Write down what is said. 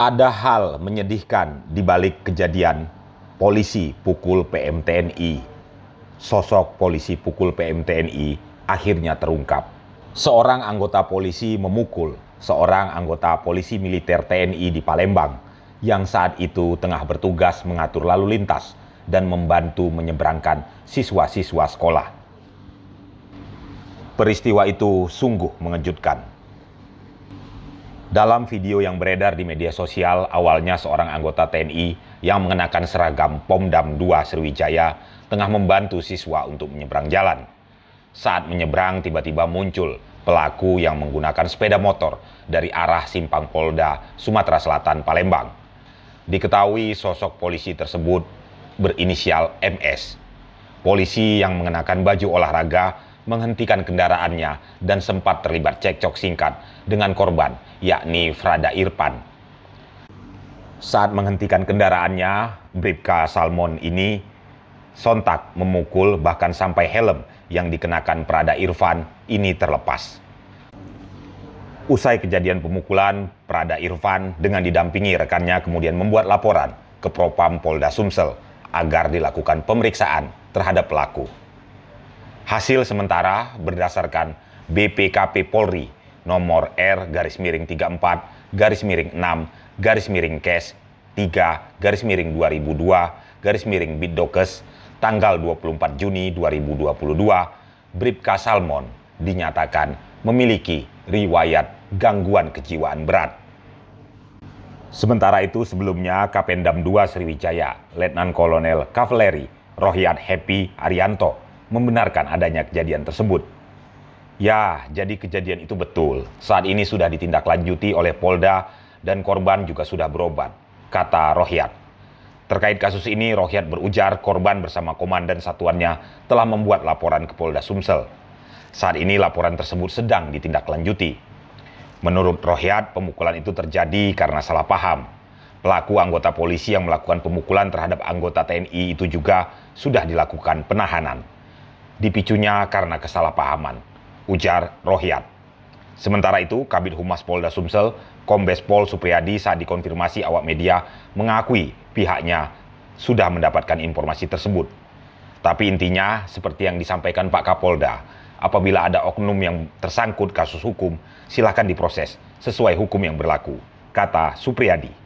ada hal menyedihkan di balik kejadian polisi pukul PMTNI. Sosok polisi pukul PMTNI akhirnya terungkap. Seorang anggota polisi memukul seorang anggota polisi militer TNI di Palembang yang saat itu tengah bertugas mengatur lalu lintas dan membantu menyeberangkan siswa-siswa sekolah. Peristiwa itu sungguh mengejutkan. Dalam video yang beredar di media sosial, awalnya seorang anggota TNI yang mengenakan seragam Pomdam 2 Sriwijaya tengah membantu siswa untuk menyeberang jalan. Saat menyeberang, tiba-tiba muncul pelaku yang menggunakan sepeda motor dari arah Simpang Polda, Sumatera Selatan, Palembang. Diketahui sosok polisi tersebut berinisial MS. Polisi yang mengenakan baju olahraga menghentikan kendaraannya dan sempat terlibat cekcok singkat dengan korban, yakni Frada Irfan. Saat menghentikan kendaraannya, Bribka Salmon ini sontak memukul bahkan sampai helm yang dikenakan Prada Irfan ini terlepas. Usai kejadian pemukulan, Prada Irfan dengan didampingi rekannya kemudian membuat laporan ke Propam Polda Sumsel agar dilakukan pemeriksaan terhadap pelaku. Hasil sementara berdasarkan BPKP Polri nomor R garis miring 34 garis miring 6 garis miring Kes 3 garis miring 2002 garis miring Bidokes tanggal 24 Juni 2022 Bribka Salmon dinyatakan memiliki riwayat gangguan kejiwaan berat. Sementara itu sebelumnya Kapendam 2 Sriwijaya, Letnan Kolonel Kavaleri Rohiat Happy Arianto membenarkan adanya kejadian tersebut. Ya, jadi kejadian itu betul. Saat ini sudah ditindaklanjuti oleh Polda dan korban juga sudah berobat, kata Rohyat. Terkait kasus ini, Rohyat berujar korban bersama komandan satuannya telah membuat laporan ke Polda Sumsel. Saat ini laporan tersebut sedang ditindaklanjuti. Menurut Rohyat, pemukulan itu terjadi karena salah paham. Pelaku anggota polisi yang melakukan pemukulan terhadap anggota TNI itu juga sudah dilakukan penahanan dipicunya karena kesalahpahaman, ujar Rohiat. Sementara itu, Kabit Humas Polda Sumsel, Kombes Pol Supriyadi saat dikonfirmasi awak media mengakui pihaknya sudah mendapatkan informasi tersebut. Tapi intinya, seperti yang disampaikan Pak Kapolda, apabila ada oknum yang tersangkut kasus hukum, silahkan diproses sesuai hukum yang berlaku, kata Supriyadi.